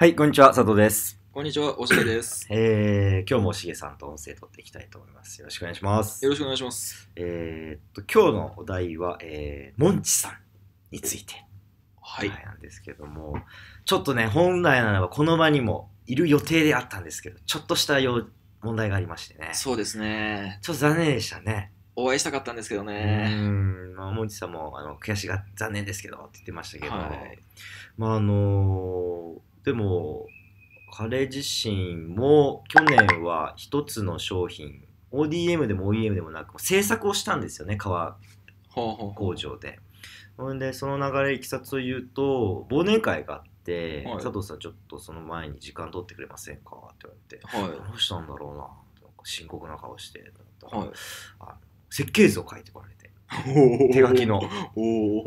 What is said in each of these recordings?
はい、こんにちは、佐藤です。こんにちは、おしげです。えー、今日もおしげさんと音声撮っていきたいと思います。よろしくお願いします。よろしくお願いします。えー、と、今日のお題は、えー、もんちさんについて。はい。なんですけども、ちょっとね、本来ならばこの場にもいる予定であったんですけど、ちょっとしたよ問題がありましてね。そうですね。ちょっと残念でしたね。お会いしたかったんですけどね。うん、まあ、もんちさんも、あの、悔しが、残念ですけど、って言ってましたけど、はい、まあ、あのーでも彼自身も去年は一つの商品 ODM でも OEM でもなく制作をしたんですよね革工場で。ほんでその流れいきさつを言うと忘年会があって、はい、佐藤さんちょっとその前に時間取ってくれませんかって言われて、はい、どうしたんだろうなって深刻な顔してはい、あの設計図を書いてこられて。手書きの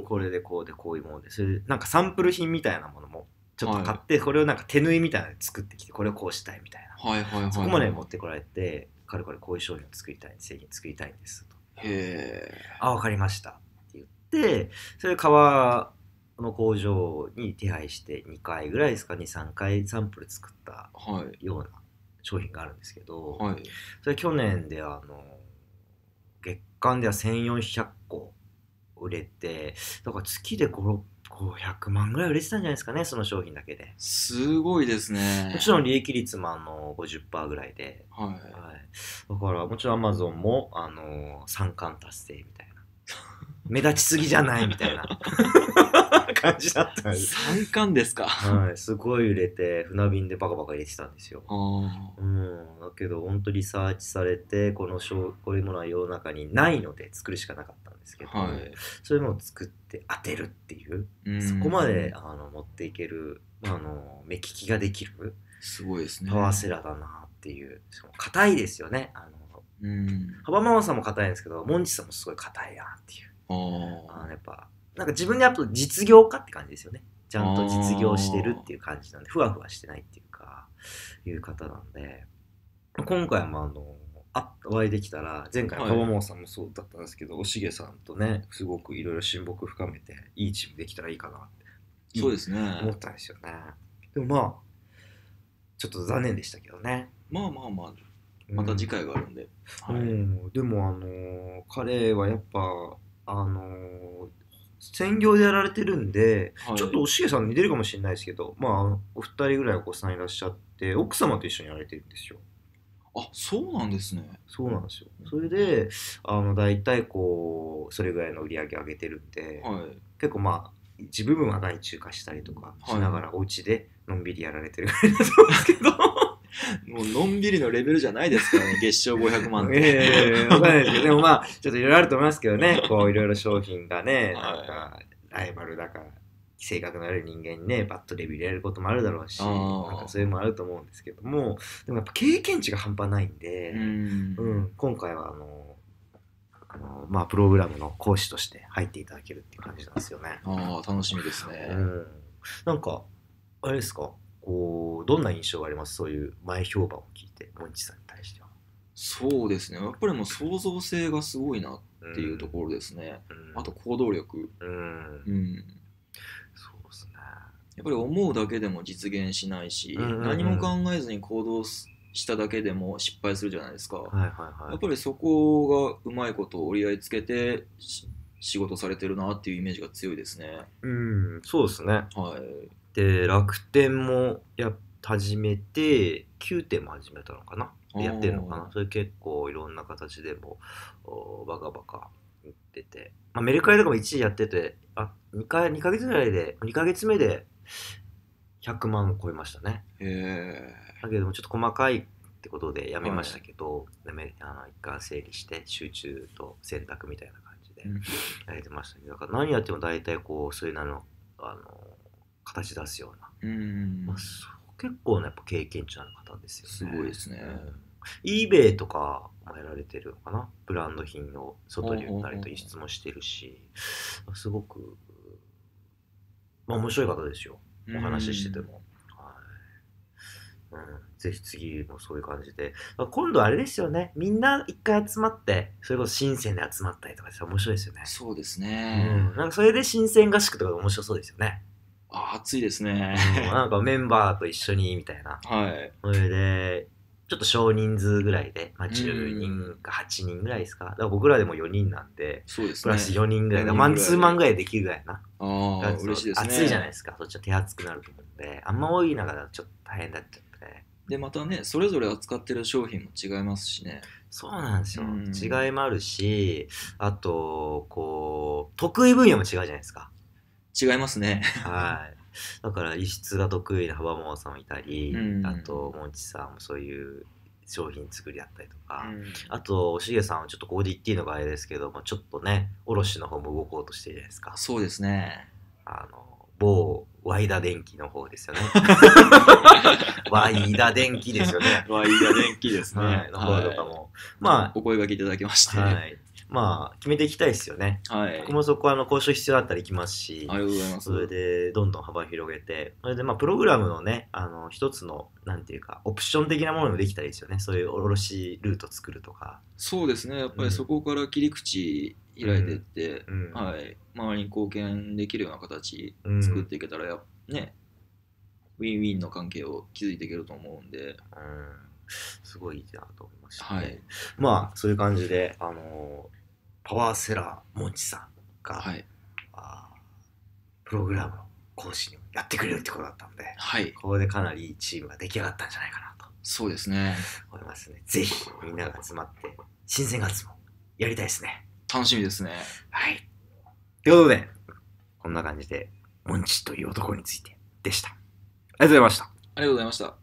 これでこうでこういうものでそれでなんかサンプル品みたいなものもちょっと買って、これをなんか手縫いみたいなの作ってきてこれをこうしたいみたいな、はいはいはいはい、そこまで持ってこられてかれこれこういう商品を作りたい製品作りたいんですとへあ分かりましたって言ってそれ革の工場に手配して2回ぐらいですか23回サンプル作ったような商品があるんですけど、はい、それ去年であの月間では1400個売れてだから月で56 500万ぐらい売れてたんじゃないですかね、その商品だけで。すごいですね。もちろん利益率もあの50%ぐらいで、はいはい、だからもちろんアマゾンもあの3冠達成みたいな。目立ちすぎじゃないみたいな。感じだったす三冠ですかはいすごい売れて船便でバカバカ入れてたんですよ、うん、だけど本当リサーチされてこのこういうものは世の中にないので作るしかなかったんですけど、はい、そういうものを作って当てるっていう、うそこまであの持っていけるあの目利きができるすごいですねパワーセラーだなっていう硬いですよねあのうん、幅ママさんも硬いんですけどモンチさんもすごい硬いなっていうあやっぱなんか自分でやっぱ実業家って感じですよね。ちゃんと実業してるっていう感じなんで、ふわふわしてないっていうか、いう方なんで、今回もあの、あお会いできたら前回川本さんもそうだったんですけど、はい、おしげさんとねすごくいろいろ親睦深めていいチームできたらいいかなってそうですね思ったんですよねでもまあちょっと残念でしたけどねまあまあまあまた次回があるんで、うん、はい、でもあのー、彼はやっぱあのー、専業でやられてるんで、はい、ちょっとおしげさん似てるかもしれないですけど、まあ、お二人ぐらいお子さんいらっしゃって奥様と一緒にやられてるんですよ。あそうなんですね。そうなんですよ。それであの大体こうそれぐらいの売り上げ上げてるんで、はい、結構まあ自分は外注化したりとかしながら、おうお家でのんびりやられてるぐらいだと思うんですけど。もうのんびりのレベルじゃないですからね、月賞500万って。ええー、わかんないですけど、でもまあ、ちょっといろいろあると思いますけどね、こういろいろ商品がね、なんか、ライバルだから、性格のある人間にね、バッとレビュー入れることもあるだろうし、なんかそういうのもあると思うんですけども、でもやっぱ経験値が半端ないんで、うんうん、今回はあの、あのまあ、プログラムの講師として入っていただけるっていう感じなんですよね。ああ、楽しみですね。うん、なんか、あれですかこうどんな印象がありますそういう前評判を聞いてモンチさんに対してはそうですねやっぱりもう創造性がすごいなっていうところですね、うん、あと行動力うん、うん、そうですねやっぱり思うだけでも実現しないし、うんうんうん、何も考えずに行動しただけでも失敗するじゃないですか、はいはいはい、やっぱりそこがうまいこと折り合いつけて仕事されてるなっていうイメージが強いですねうんそうですねはいで、楽天もや始めて、9点も始めたのかな。でやってるのかな。それ結構いろんな形でも、おバカバカ言ってて。まあ、メルカリとかも1時やってて、あ、2か2ヶ月ぐらいで、2ヶ月目で100万を超えましたね。だけども、ちょっと細かいってことでやめましたけど、はい、あの一回整理して集中と選択みたいな感じでやれてましたけ、ね、ど、だから何やっても大体こうそういうのあの形出すような、うんまあ、結構なやっぱ経験値のある方ですよねすごいですね、eBay とかもやられてるのかなブランド品を外に売ったりと輸出もしてるしすごく、まあ、面白い方ですよお話ししてても、うん、はいうん、ぜひ次もそういう感じで今度あれですよねみんな一回集まってそれこそ新鮮で集まったりとかして面白いですよねそうですね、うん、なんかそれで新鮮合宿とか面白そうですよねあ暑いですね。なんかメンバーと一緒にみたいな。はい。それで、ちょっと少人数ぐらいで、まあ、10人か8人ぐらいですか。だから僕らでも4人なんで、そうですね、プラス4人ぐらい。マンツーマンぐらいできるぐらいな。ああ、嬉しいですね。暑いじゃないですか。そっちは手厚くなると思うんで、あんま多い中だとちょっと大変だっちゃって。で、またね、それぞれ扱ってる商品も違いますしね。そうなんですよ。違いもあるし、あと、こう、得意分野も違うじゃないですか。違いますね。はい。だから輸出が得意な幅もさんもいたり、うん、あとモンチさんもそういう商品作りあったりとか、うん、あとおしげさんはちょっとここで言っていいのがあれですけどもちょっとね卸の方も動こうとしてるじゃないですかそうですねあの某ワイダ電機の方ですよね ワイダ電機ですよねワイダ電機ですね、はい、の方とかも、はい、まあお声がけいただきまして、はい、まあ、決めていきたいですよね。はい。僕もそこは、あの、交渉必要だったら行きますし、ありがとうございます。それで、どんどん幅広げて、それで、まあ、プログラムのね、あの、一つの、なんていうか、オプション的なものもできたりですよね。そういう卸ルート作るとか。そうですね。やっぱりそこから切り口開いていって、うんうん、はい。周りに貢献できるような形作っていけたらや、うん、ね、ウィンウィンの関係を築いていけると思うんで。うんすごいいいなと思いました、ね、はい。まあ、そういう感じで、あのーパワーセラーモンチさんが、はい、あプログラムの講師にやってくれるってことだったんで、はい、ここでかなりいいチームが出来上がったんじゃないかなとそうですね思いますねぜひみんなが集まって新鮮活もやりたいですね楽しみですねはいということでこんな感じでモンチという男についてでしたありがとうございましたありがとうございました